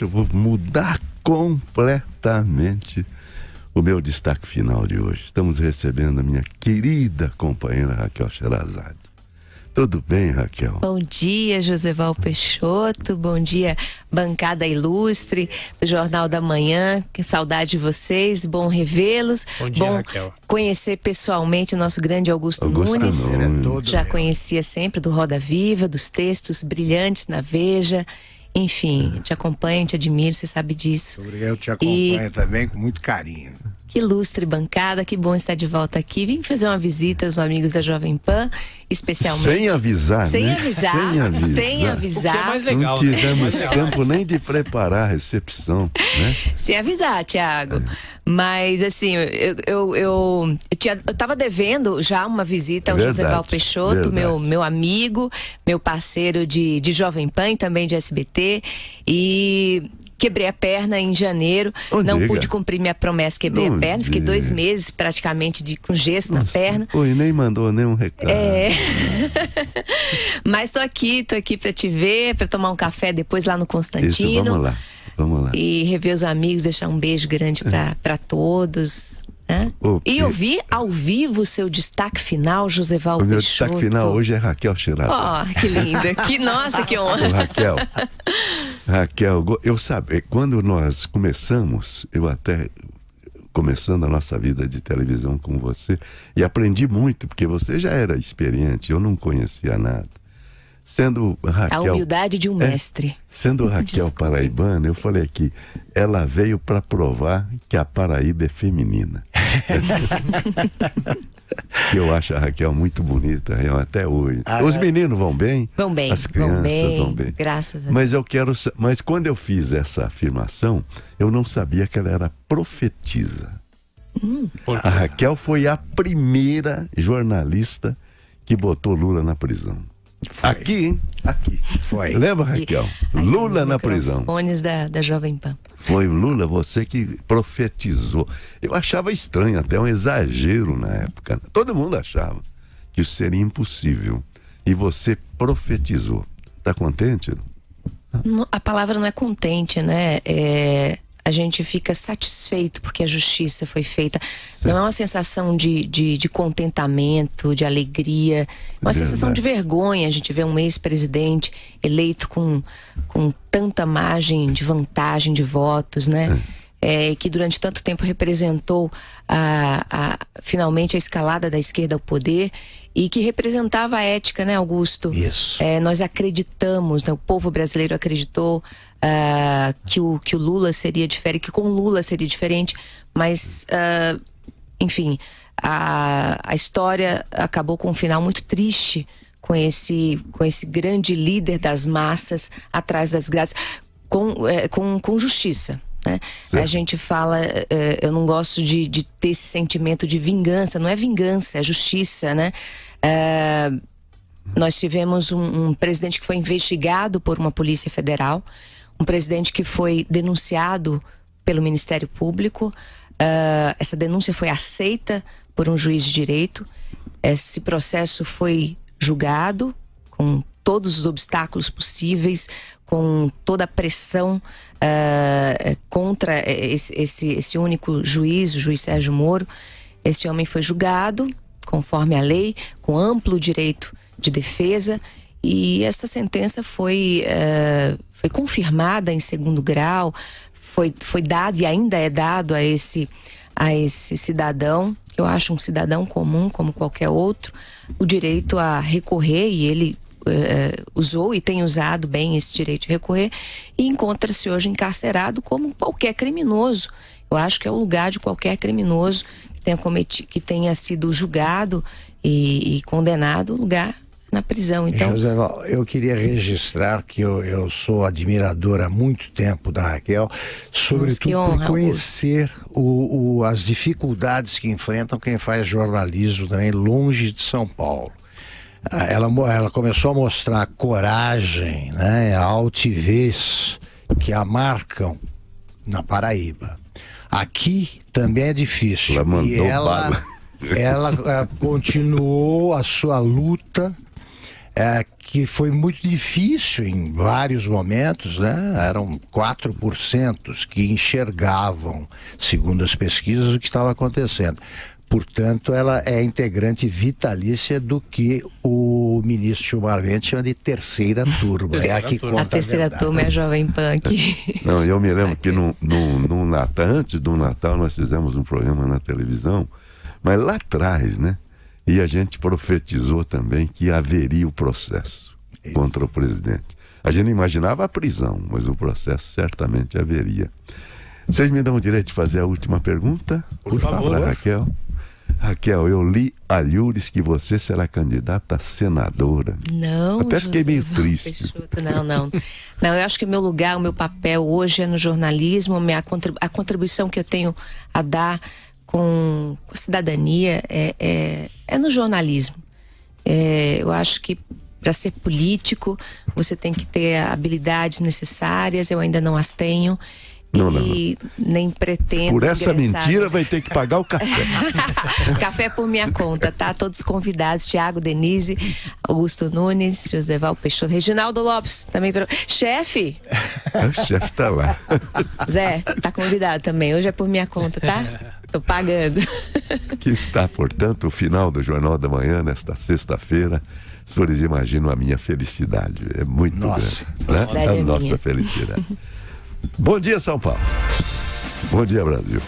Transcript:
eu vou mudar completamente o meu destaque final de hoje. Estamos recebendo a minha querida companheira Raquel Xerazade. Tudo bem, Raquel? Bom dia, Joseval Peixoto. Bom dia, bancada ilustre do Jornal da Manhã. Que saudade de vocês, bom revê-los. Bom dia, bom Raquel. conhecer pessoalmente o nosso grande Augusto, Augusto Nunes. Nunes. É, é Já conhecia sempre do Roda Viva, dos textos brilhantes na Veja. Enfim, te acompanho, te admiro, você sabe disso. obrigado, te acompanha e... também com muito carinho. Que ilustre bancada, que bom estar de volta aqui. Vim fazer uma visita aos amigos da Jovem Pan, especialmente. Sem avisar, sem né? Avisar, sem avisar. Sem avisar. é mais legal, Não né? tivemos né? tempo nem de preparar a recepção, né? Sem avisar, Tiago. É. Mas, assim, eu, eu, eu, eu, tinha, eu tava devendo já uma visita ao verdade, José Val Peixoto, meu, meu amigo, meu parceiro de, de Jovem Pan e também de SBT. E Quebrei a perna em janeiro, oh, não diga. pude cumprir minha promessa, quebrei oh, a perna, diga. fiquei dois meses praticamente de, com gesso Nossa. na perna. Oi, nem mandou nenhum recado. É. Mas tô aqui, tô aqui para te ver, para tomar um café depois lá no Constantino. Isso, vamos lá. Vamos lá. E rever os amigos, deixar um beijo grande é. para todos. Né? e ouvir ao vivo o seu destaque final, José Peixoto. O meu destaque final hoje é Raquel Chirac. Ó, oh, que linda. que, nossa, que honra. Raquel, Raquel, eu sabe, quando nós começamos, eu até começando a nossa vida de televisão com você e aprendi muito, porque você já era experiente, eu não conhecia nada. Sendo Raquel, a humildade de um é? mestre. É, sendo Raquel Paraibana, eu falei aqui, ela veio para provar que a Paraíba é feminina. que eu acho a Raquel muito bonita, eu, até hoje. Ah, Os é? meninos vão bem? Vão bem. As crianças vão bem. Vão bem. Graças a Deus. Mas eu quero. Mas quando eu fiz essa afirmação, eu não sabia que ela era profetisa. Hum. A Raquel foi a primeira jornalista que botou Lula na prisão. Foi. Aqui, hein? Aqui. Foi. Lembra, Raquel? E, Lula na prisão. Fones da, da Jovem Pan. Foi Lula, você que profetizou. Eu achava estranho, até um exagero na época. Todo mundo achava que isso seria impossível. E você profetizou. Tá contente? A palavra não é contente, né? É a gente fica satisfeito porque a justiça foi feita. Sim. Não é uma sensação de, de, de contentamento, de alegria, é uma é sensação de vergonha. A gente vê um ex-presidente eleito com, com tanta margem de vantagem de votos, né? É. É, que durante tanto tempo representou a, a, finalmente a escalada da esquerda ao poder e que representava a ética, né, Augusto? Isso. É, nós acreditamos, né, o povo brasileiro acreditou, uh, que, o, que o Lula seria diferente, que com Lula seria diferente, mas, uh, enfim, a, a história acabou com um final muito triste com esse, com esse grande líder das massas atrás das grades, com, é, com, com justiça. Né? A gente fala, é, eu não gosto de, de, ter esse sentimento de vingança, não é vingança, é justiça, né? É, nós tivemos um, um, presidente que foi investigado por uma polícia federal um presidente que foi denunciado pelo Ministério Público. Uh, essa denúncia foi aceita por um juiz de direito. Esse processo foi julgado com todos os obstáculos possíveis, com toda a pressão uh, contra esse, esse, esse único juiz, o juiz Sérgio Moro. Esse homem foi julgado conforme a lei, com amplo direito de defesa e essa sentença foi, uh, foi confirmada em segundo grau, foi, foi dado e ainda é dado a esse, a esse cidadão, eu acho um cidadão comum, como qualquer outro, o direito a recorrer e ele uh, usou e tem usado bem esse direito de recorrer e encontra-se hoje encarcerado como qualquer criminoso. Eu acho que é o lugar de qualquer criminoso que tenha, cometido, que tenha sido julgado e, e condenado, o lugar na prisão. Então... José Val, eu queria registrar que eu, eu sou admiradora há muito tempo da Raquel, sobretudo honra, por conhecer o, o, as dificuldades que enfrentam quem faz jornalismo também longe de São Paulo. Ah, ela, ela começou a mostrar a coragem, né, a altivez que a marcam na Paraíba. Aqui também é difícil. Ela mandou e ela, bala. ela ah, continuou a sua luta é, que foi muito difícil em vários momentos, né? eram 4% que enxergavam, segundo as pesquisas, o que estava acontecendo. Portanto, ela é integrante vitalícia do que o ministro Gilmar Mendes chama de terceira turma. é a que conta A terceira a turma é a Jovem Punk. Não, eu me lembro que no, no, no Natal, antes do Natal nós fizemos um programa na televisão, mas lá atrás, né? E a gente profetizou também que haveria o processo Isso. contra o presidente. A gente não imaginava a prisão, mas o processo certamente haveria. Vocês me dão o direito de fazer a última pergunta? Por favor. Para Raquel. Raquel, eu li a Lures que você será candidata a senadora. Não, Até José, fiquei meio triste. Não, não. Não, eu acho que o meu lugar, o meu papel hoje é no jornalismo, a, contribuição que eu tenho a dar com cidadania é, é, é no jornalismo. É, eu acho que para ser político você tem que ter habilidades necessárias, eu ainda não as tenho. Não, não, não. nem pretendo. Por essa mentira nesse... vai ter que pagar o café. café por minha conta, tá? Todos convidados: Tiago, Denise, Augusto Nunes, José Val Peixoto, Reginaldo Lopes também. Pro... Chefe! o chefe tá lá. Zé, tá convidado também. Hoje é por minha conta, tá? Tô pagando. que está, portanto, o final do Jornal da Manhã nesta sexta-feira. Os senhores imaginam a minha felicidade. É muito nossa, grande. Né? É a nossa minha. felicidade. Bom dia, São Paulo. Bom dia, Brasil.